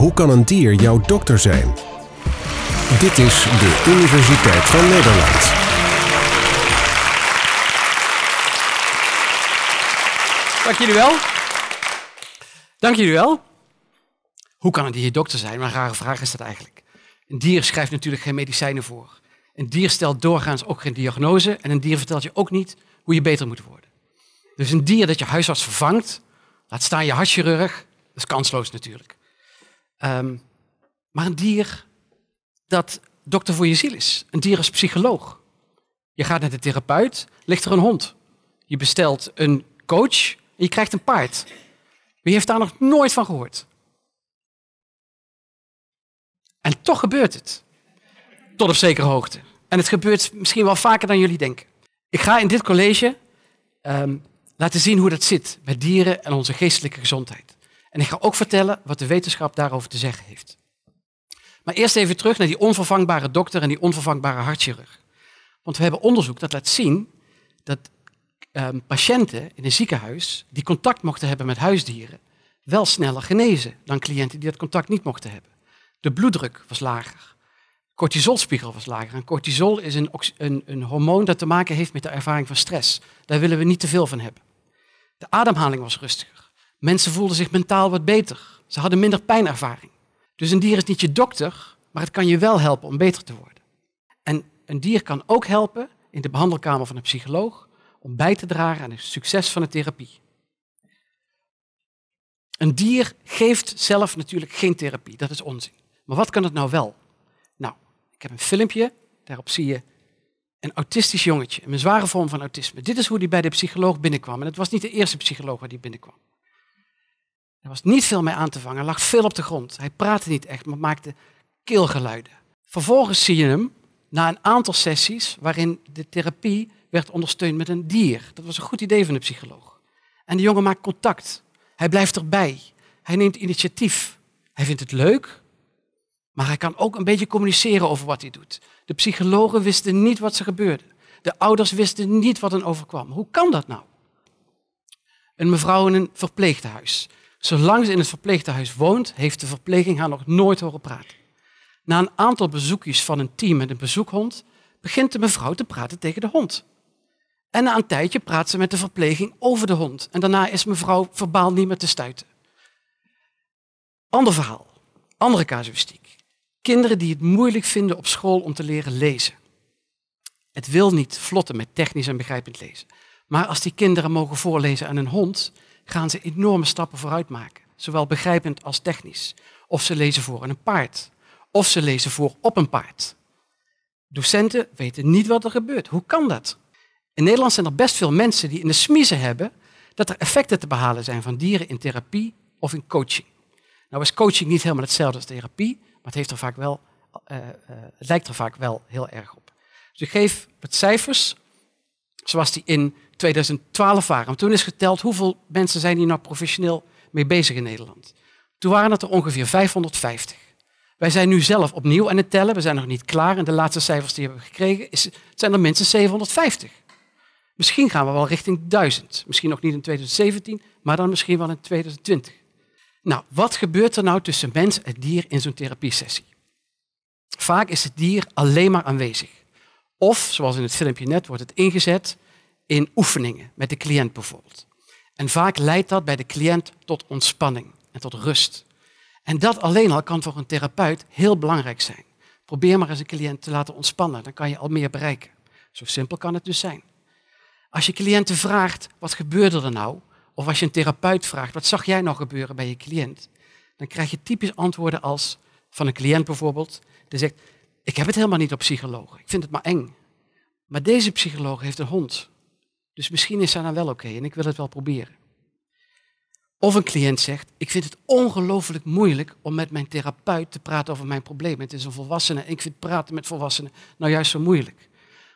Hoe kan een dier jouw dokter zijn? Dit is de Universiteit van Nederland. Dank jullie wel. Dank jullie wel. Hoe kan een dier dokter zijn? Maar een rare vraag is dat eigenlijk. Een dier schrijft natuurlijk geen medicijnen voor. Een dier stelt doorgaans ook geen diagnose. En een dier vertelt je ook niet hoe je beter moet worden. Dus een dier dat je huisarts vervangt, laat staan je hartchirurg, dat is kansloos natuurlijk. Ehm, maar een dier dat dokter voor je ziel is. Een dier als psycholoog. Je gaat naar de therapeut, ligt er een hond. Je bestelt een coach en je krijgt een paard. Wie heeft daar nog nooit van gehoord? En toch gebeurt het. Tot op zekere hoogte. En het gebeurt misschien wel vaker dan jullie denken. Ik ga in dit college ehm, laten zien hoe dat zit met dieren en onze geestelijke gezondheid. En ik ga ook vertellen wat de wetenschap daarover te zeggen heeft. Maar eerst even terug naar die onvervangbare dokter en die onvervangbare hartchirurg. Want we hebben onderzoek dat laat zien dat ehm, patiënten in een ziekenhuis die contact mochten hebben met huisdieren, wel sneller genezen dan cliënten die dat contact niet mochten hebben. De bloeddruk was lager. Cortisolspiegel was lager. En cortisol is een, een, een hormoon dat te maken heeft met de ervaring van stress. Daar willen we niet te veel van hebben. De ademhaling was rustiger. Mensen voelden zich mentaal wat beter. Ze hadden minder pijnervaring. Dus een dier is niet je dokter, maar het kan je wel helpen om beter te worden. En een dier kan ook helpen in de behandelkamer van een psycholoog om bij te dragen aan het succes van de therapie. Een dier geeft zelf natuurlijk geen therapie, dat is onzin. Maar wat kan het nou wel? Nou, ik heb een filmpje, daarop zie je een autistisch jongetje, een zware vorm van autisme. Dit is hoe die bij de psycholoog binnenkwam. En het was niet de eerste psycholoog waar die binnenkwam. Er was niet veel mee aan te vangen. Hij lag veel op de grond. Hij praatte niet echt, maar maakte keelgeluiden. Vervolgens zie je hem na een aantal sessies waarin de therapie werd ondersteund met een dier. Dat was een goed idee van de psycholoog. En de jongen maakt contact. Hij blijft erbij. Hij neemt initiatief. Hij vindt het leuk, maar hij kan ook een beetje communiceren over wat hij doet. De psychologen wisten niet wat er gebeurde. De ouders wisten niet wat hen overkwam. Hoe kan dat nou? Een mevrouw in een verpleeghuis. Zolang ze in het verpleegtehuis woont, heeft de verpleging haar nog nooit horen praten. Na een aantal bezoekjes van een team met een bezoekhond, begint de mevrouw te praten tegen de hond. En na een tijdje praat ze met de verpleging over de hond. En daarna is mevrouw verbaal niet meer te stuiten. Ander verhaal, andere casuïstiek. Kinderen die het moeilijk vinden op school om te leren lezen. Het wil niet vlotten met technisch en begrijpend lezen. Maar als die kinderen mogen voorlezen aan een hond, gaan ze enorme stappen vooruit maken, zowel begrijpend als technisch. Of ze lezen voor een paard, of ze lezen voor op een paard. Docenten weten niet wat er gebeurt. Hoe kan dat? In Nederland zijn er best veel mensen die in de smiezen hebben dat er effecten te behalen zijn van dieren in therapie of in coaching. Nou is coaching niet helemaal hetzelfde als therapie, maar het, heeft er vaak wel, eh, eh, lijkt er vaak wel heel erg op. Dus ik geef wat cijfers, zoals die in 2012 waren. toen is geteld hoeveel mensen zijn hier nou professioneel mee bezig in Nederland. Toen waren het er ongeveer 550. Wij zijn nu zelf opnieuw aan het tellen. We zijn nog niet klaar. En de laatste cijfers die we hebben gekregen is, zijn er minstens 750. Misschien gaan we wel richting 1000. Misschien nog niet in 2017, maar dan misschien wel in 2020. Nou, wat gebeurt er nou tussen mens en dier in zo'n therapiesessie? Vaak is het dier alleen maar aanwezig. Of, zoals in het filmpje net, wordt het ingezet in oefeningen met de cliënt bijvoorbeeld. En vaak leidt dat bij de cliënt tot ontspanning en tot rust. En dat alleen al kan voor een therapeut heel belangrijk zijn. Probeer maar eens een cliënt te laten ontspannen, dan kan je al meer bereiken. Zo simpel kan het dus zijn. Als je cliënten vraagt, wat gebeurde er nou? Of als je een therapeut vraagt, wat zag jij nou gebeuren bij je cliënt? Dan krijg je typisch antwoorden als van een cliënt bijvoorbeeld, die zegt, ik heb het helemaal niet op psycholoog, ik vind het maar eng. Maar deze psycholoog heeft een hond dus misschien is dat dan wel oké en ik wil het wel proberen. Of een cliënt zegt, ik vind het ongelooflijk moeilijk om met mijn therapeut te praten over mijn probleem. Het is een volwassene en ik vind praten met volwassenen nou juist zo moeilijk.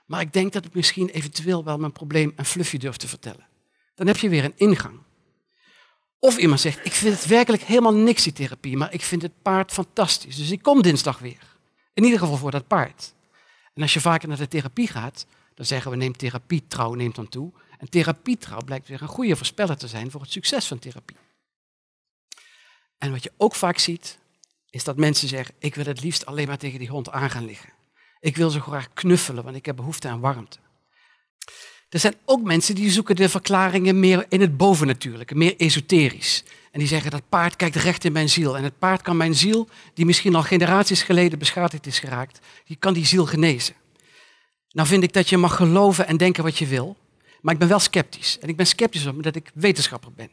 Maar ik denk dat ik misschien eventueel wel mijn probleem een Fluffy durf te vertellen. Dan heb je weer een ingang. Of iemand zegt, ik vind het werkelijk helemaal niks die therapie, maar ik vind het paard fantastisch. Dus ik kom dinsdag weer. In ieder geval voor dat paard. En als je vaker naar de therapie gaat, dan zeggen we neem therapie trouw neemt dan toe. En therapietrouw blijkt weer een goede voorspeller te zijn voor het succes van therapie. En wat je ook vaak ziet, is dat mensen zeggen, ik wil het liefst alleen maar tegen die hond aan gaan liggen. Ik wil ze graag knuffelen, want ik heb behoefte aan warmte. Er zijn ook mensen die zoeken de verklaringen meer in het bovennatuurlijke, meer esoterisch. En die zeggen dat paard kijkt recht in mijn ziel. En het paard kan mijn ziel, die misschien al generaties geleden beschadigd is geraakt, die kan die ziel genezen. Nou vind ik dat je mag geloven en denken wat je wil. Maar ik ben wel sceptisch. En ik ben sceptisch omdat ik wetenschapper ben.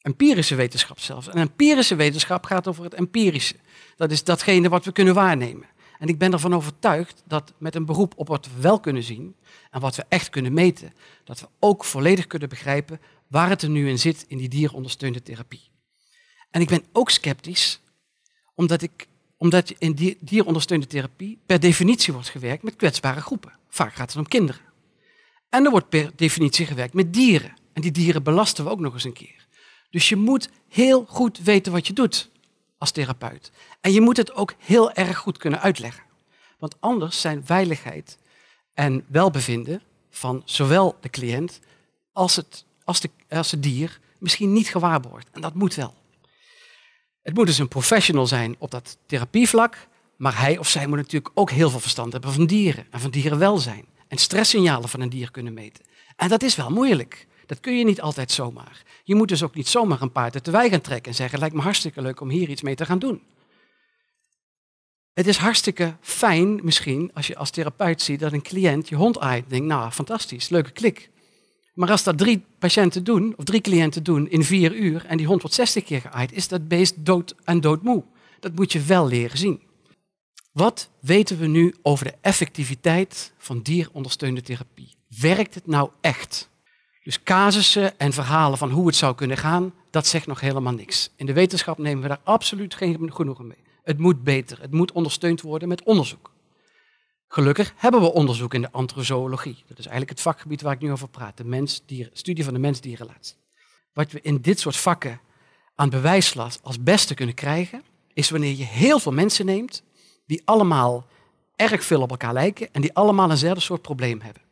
Empirische wetenschap zelfs. En empirische wetenschap gaat over het empirische. Dat is datgene wat we kunnen waarnemen. En ik ben ervan overtuigd dat met een beroep op wat we wel kunnen zien en wat we echt kunnen meten, dat we ook volledig kunnen begrijpen waar het er nu in zit in die dierondersteunde therapie. En ik ben ook sceptisch omdat, ik, omdat in die dierondersteunde therapie per definitie wordt gewerkt met kwetsbare groepen. Vaak gaat het om kinderen. En er wordt per definitie gewerkt met dieren. En die dieren belasten we ook nog eens een keer. Dus je moet heel goed weten wat je doet als therapeut. En je moet het ook heel erg goed kunnen uitleggen. Want anders zijn veiligheid en welbevinden van zowel de cliënt als het, als de, als het dier misschien niet gewaarborgd. En dat moet wel. Het moet dus een professional zijn op dat therapievlak. Maar hij of zij moet natuurlijk ook heel veel verstand hebben van dieren en van dierenwelzijn. En stresssignalen van een dier kunnen meten. En dat is wel moeilijk. Dat kun je niet altijd zomaar. Je moet dus ook niet zomaar een paard uit de wei gaan trekken en zeggen: lijkt me hartstikke leuk om hier iets mee te gaan doen. Het is hartstikke fijn misschien als je als therapeut ziet dat een cliënt je hond aait en denkt: nou, fantastisch, leuke klik. Maar als dat drie patiënten doen, of drie cliënten doen in vier uur en die hond wordt 60 keer geaaid, is dat beest dood en doodmoe. Dat moet je wel leren zien. Wat weten we nu over de effectiviteit van dierondersteunde therapie? Werkt het nou echt? Dus casussen en verhalen van hoe het zou kunnen gaan, dat zegt nog helemaal niks. In de wetenschap nemen we daar absoluut geen genoegen mee. Het moet beter, het moet ondersteund worden met onderzoek. Gelukkig hebben we onderzoek in de antrozoologie. Dat is eigenlijk het vakgebied waar ik nu over praat, de mens studie van de mens-dierrelatie. Wat we in dit soort vakken aan bewijslast als beste kunnen krijgen, is wanneer je heel veel mensen neemt die allemaal erg veel op elkaar lijken en die allemaal eenzelfde soort probleem hebben.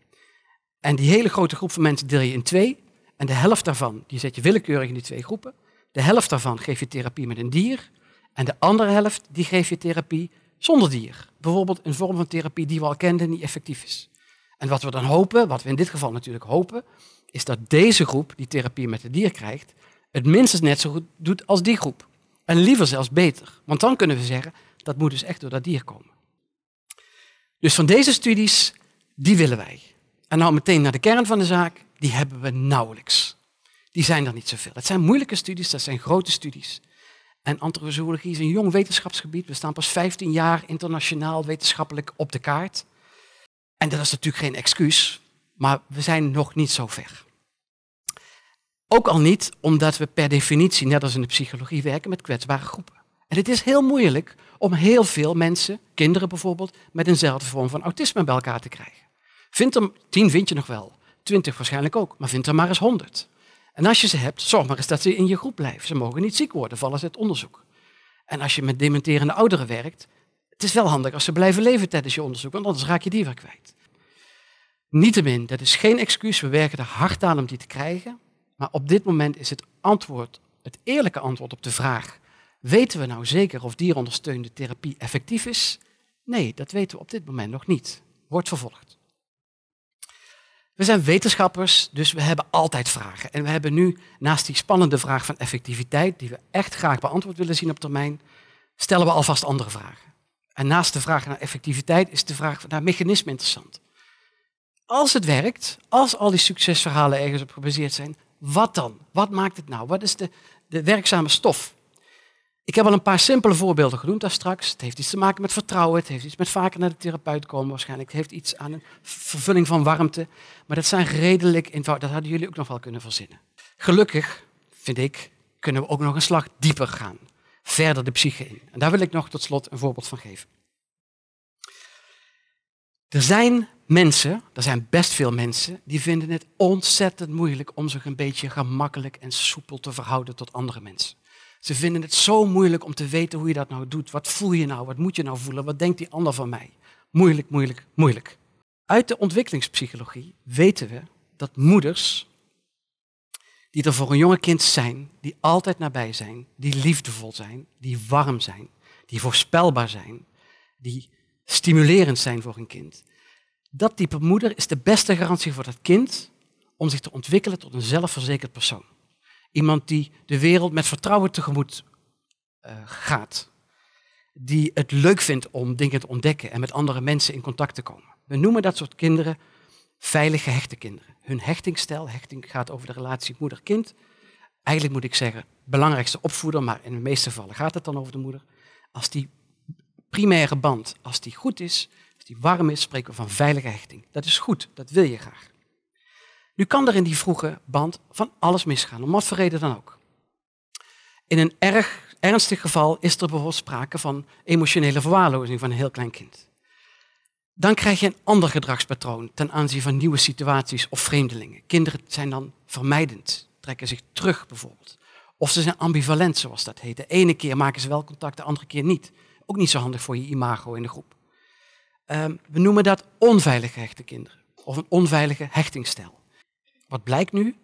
En die hele grote groep van mensen deel je in twee. En de helft daarvan, die zet je willekeurig in die twee groepen. De helft daarvan geef je therapie met een dier. En de andere helft, die geef je therapie zonder dier. Bijvoorbeeld een vorm van therapie die we al kenden en die effectief is. En wat we dan hopen, wat we in dit geval natuurlijk hopen, is dat deze groep die therapie met het dier krijgt, het minstens net zo goed doet als die groep. En liever zelfs beter. Want dan kunnen we zeggen, dat moet dus echt door dat dier komen. Dus van deze studies, die willen wij. En nou meteen naar de kern van de zaak, die hebben we nauwelijks. Die zijn er niet zoveel. Het zijn moeilijke studies, dat zijn grote studies. En antropozoologie is een jong wetenschapsgebied. We staan pas 15 jaar internationaal wetenschappelijk op de kaart. En dat is natuurlijk geen excuus, maar we zijn nog niet zo ver. Ook al niet omdat we per definitie, net als in de psychologie, werken met kwetsbare groepen. En het is heel moeilijk om heel veel mensen, kinderen bijvoorbeeld, met eenzelfde vorm van autisme bij elkaar te krijgen. Vind er tien vind je nog wel, twintig waarschijnlijk ook, maar vind er maar eens honderd. En als je ze hebt, zorg maar eens dat ze in je groep blijven. Ze mogen niet ziek worden, vallen ze het onderzoek. En als je met dementerende ouderen werkt, het is wel handig als ze blijven leven tijdens je onderzoek, want anders raak je die weer kwijt. Niettemin, dat is geen excuus, we werken er hard aan om die te krijgen. Maar op dit moment is het antwoord, het eerlijke antwoord op de vraag Weten we nou zeker of dierondersteunde therapie effectief is? Nee, dat weten we op dit moment nog niet. Wordt vervolgd. We zijn wetenschappers, dus we hebben altijd vragen. En we hebben nu naast die spannende vraag van effectiviteit, die we echt graag beantwoord willen zien op termijn, stellen we alvast andere vragen. En naast de vraag naar effectiviteit is de vraag naar mechanisme interessant. Als het werkt, als al die succesverhalen ergens op gebaseerd zijn, wat dan? Wat maakt het nou? Wat is de, de werkzame stof? Ik heb al een paar simpele voorbeelden genoemd daar straks. Het heeft iets te maken met vertrouwen, het heeft iets met vaker naar de therapeut komen waarschijnlijk. Het heeft iets aan een vervulling van warmte. Maar dat zijn redelijk eenvoudig, dat hadden jullie ook nog wel kunnen verzinnen. Gelukkig, vind ik, kunnen we ook nog een slag dieper gaan. Verder de psyche in. En daar wil ik nog tot slot een voorbeeld van geven. Er zijn mensen, er zijn best veel mensen, die vinden het ontzettend moeilijk om zich een beetje gemakkelijk en soepel te verhouden tot andere mensen. Ze vinden het zo moeilijk om te weten hoe je dat nou doet. Wat voel je nou? Wat moet je nou voelen? Wat denkt die ander van mij? Moeilijk, moeilijk, moeilijk. Uit de ontwikkelingspsychologie weten we dat moeders die er voor een jonge kind zijn, die altijd nabij zijn, die liefdevol zijn, die warm zijn, die voorspelbaar zijn, die stimulerend zijn voor een kind. Dat type moeder is de beste garantie voor dat kind om zich te ontwikkelen tot een zelfverzekerd persoon. Iemand die de wereld met vertrouwen tegemoet eh, gaat. Die het leuk vindt om dingen te ontdekken en met andere mensen in contact te komen. We noemen dat soort kinderen veilig gehechte kinderen. Hun hechtingstijl, hechting gaat over de relatie moeder-kind. Eigenlijk moet ik zeggen, belangrijkste opvoeder, maar in de meeste gevallen gaat het dan over de moeder. Als die primaire band, als die goed is, als die warm is, spreken we van veilige hechting. Dat is goed, dat wil je graag. Nu kan er in die vroege band van alles misgaan, om wat voor reden dan ook. In een erg ernstig geval is er bijvoorbeeld sprake van emotionele verwaarlozing van een heel klein kind. Dan krijg je een ander gedragspatroon ten aanzien van nieuwe situaties of vreemdelingen. Kinderen zijn dan vermijdend, trekken zich terug bijvoorbeeld. Of ze zijn ambivalent, zoals dat heet. De ene keer maken ze wel contact, de andere keer niet. Ook niet zo handig voor je imago in de groep. Ehm, we noemen dat onveilige hechte kinderen of een onveilige hechtingsstijl. Wat blijkt nu?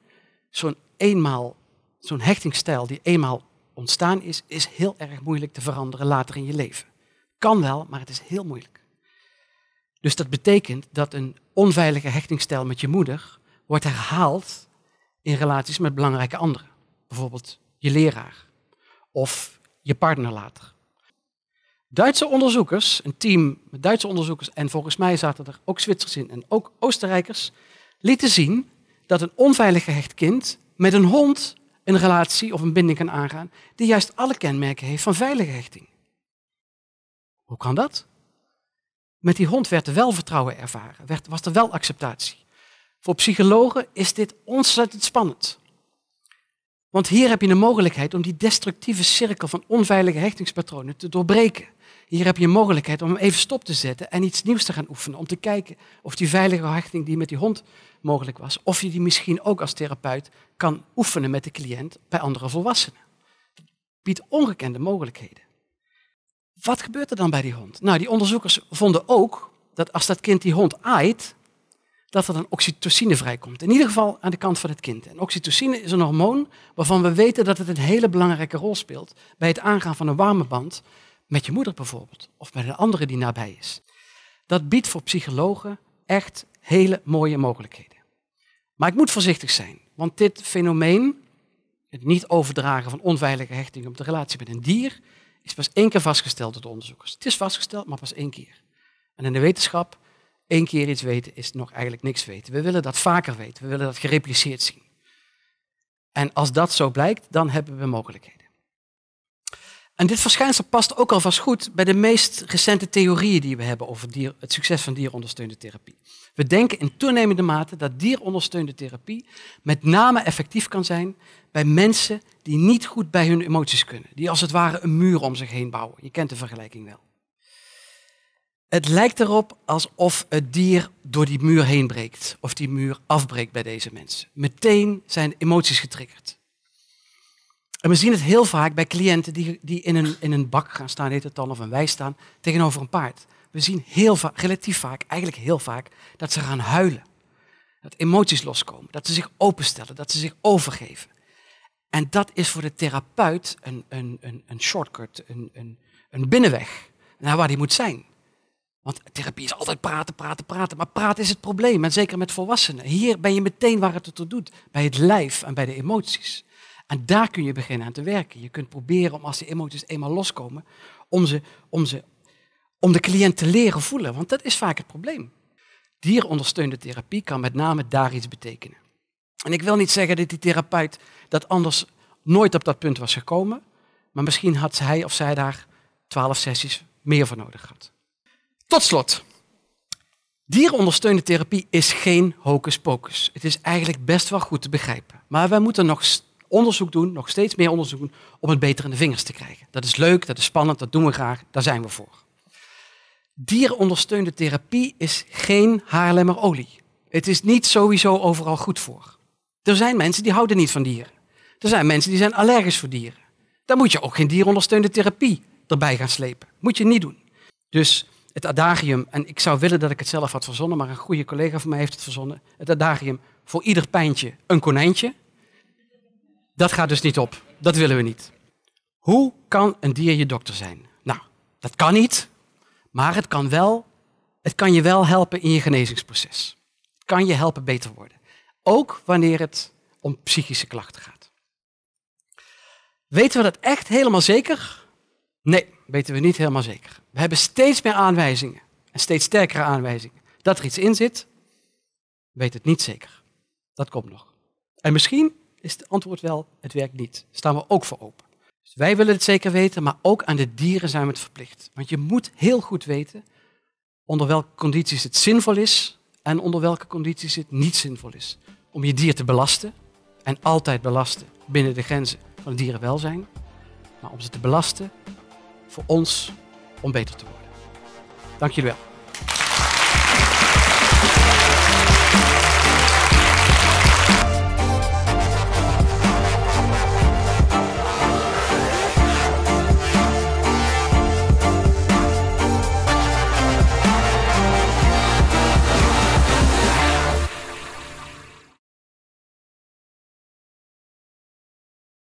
Zo'n eenmaal, zo'n hechtingsstijl die eenmaal ontstaan is, is heel erg moeilijk te veranderen later in je leven. Kan wel, maar het is heel moeilijk. Dus dat betekent dat een onveilige hechtingsstijl met je moeder wordt herhaald in relaties met belangrijke anderen. Bijvoorbeeld je leraar of je partner later. Duitse onderzoekers, een team met Duitse onderzoekers en volgens mij zaten er ook Zwitsers in en ook Oostenrijkers, lieten zien dat een onveilig gehecht kind met een hond een relatie of een binding kan aangaan die juist alle kenmerken heeft van veilige hechting. Hoe kan dat? Met die hond werd er wel vertrouwen ervaren, werd, was er wel acceptatie. Voor psychologen is dit ontzettend spannend. Want hier heb je de mogelijkheid om die destructieve cirkel van onveilige hechtingspatronen te doorbreken. Hier heb je een mogelijkheid om hem even stop te zetten en iets nieuws te gaan oefenen. Om te kijken of die veilige hechting die met die hond mogelijk was. Of je die misschien ook als therapeut kan oefenen met de cliënt bij andere volwassenen. biedt ongekende mogelijkheden. Wat gebeurt er dan bij die hond? Nou, die onderzoekers vonden ook dat als dat kind die hond aait, dat er een oxytocine vrijkomt. In ieder geval aan de kant van het kind. En oxytocine is een hormoon waarvan we weten dat het een hele belangrijke rol speelt bij het aangaan van een warme band met je moeder bijvoorbeeld, of met een andere die nabij is. Dat biedt voor psychologen echt hele mooie mogelijkheden. Maar ik moet voorzichtig zijn, want dit fenomeen, het niet overdragen van onveilige hechting op de relatie met een dier, is pas één keer vastgesteld door de onderzoekers. Het is vastgesteld, maar pas één keer. En in de wetenschap, één keer iets weten is nog eigenlijk niks weten. We willen dat vaker weten, we willen dat gerepliceerd zien. En als dat zo blijkt, dan hebben we mogelijkheden. En dit verschijnsel past ook alvast goed bij de meest recente theorieën die we hebben over dier, het succes van dierondersteunde therapie. We denken in toenemende mate dat dierondersteunde therapie met name effectief kan zijn bij mensen die niet goed bij hun emoties kunnen, die als het ware een muur om zich heen bouwen. Je kent de vergelijking wel. Het lijkt erop alsof het dier door die muur heen breekt of die muur afbreekt bij deze mensen. Meteen zijn emoties getriggerd. En we zien het heel vaak bij cliënten die, die in, een, in een bak gaan staan, heet het dan, of een wij staan, tegenover een paard. We zien heel vaak, relatief vaak, eigenlijk heel vaak, dat ze gaan huilen. Dat emoties loskomen, dat ze zich openstellen, dat ze zich overgeven. En dat is voor de therapeut een, een, een, een shortcut, een, een, een binnenweg naar waar die moet zijn. Want therapie is altijd praten, praten, praten. Maar praten is het probleem, en zeker met volwassenen. Hier ben je meteen waar het het toe doet, bij het lijf en bij de emoties. En daar kun je beginnen aan te werken. Je kunt proberen om als die emoties eenmaal loskomen, om, ze, om, ze, om de cliënt te leren voelen. Want dat is vaak het probleem. Dierondersteunde therapie kan met name daar iets betekenen. En ik wil niet zeggen dat die therapeut dat anders nooit op dat punt was gekomen. Maar misschien had hij of zij daar twaalf sessies meer voor nodig gehad. Tot slot. Dierondersteunde therapie is geen hocus pocus. Het is eigenlijk best wel goed te begrijpen. Maar wij moeten nog onderzoek doen, nog steeds meer onderzoek doen, om het beter in de vingers te krijgen. Dat is leuk, dat is spannend, dat doen we graag, daar zijn we voor. Dierenondersteunde therapie is geen Haarlemmerolie. Het is niet sowieso overal goed voor. Er zijn mensen die houden niet van dieren. Er zijn mensen die zijn allergisch voor dieren. Dan moet je ook geen dierondersteunde therapie erbij gaan slepen. Moet je niet doen. Dus het adagium, en ik zou willen dat ik het zelf had verzonnen, maar een goede collega van mij heeft het verzonnen. Het adagium voor ieder pijntje een konijntje. Dat gaat dus niet op. Dat willen we niet. Hoe kan een dier je dokter zijn? Nou, dat kan niet, maar het kan, wel, het kan je wel helpen in je genezingsproces. Het kan je helpen beter worden. Ook wanneer het om psychische klachten gaat. Weten we dat echt helemaal zeker? Nee, weten we niet helemaal zeker. We hebben steeds meer aanwijzingen en steeds sterkere aanwijzingen dat er iets in zit. Weet het niet zeker. Dat komt nog. En misschien is het antwoord wel, het werkt niet. Daar staan we ook voor open. Dus wij willen het zeker weten, maar ook aan de dieren zijn we het verplicht. Want je moet heel goed weten onder welke condities het zinvol is en onder welke condities het niet zinvol is. Om je dier te belasten, en altijd belasten binnen de grenzen van het dierenwelzijn, maar om ze te belasten voor ons om beter te worden. Dank jullie wel.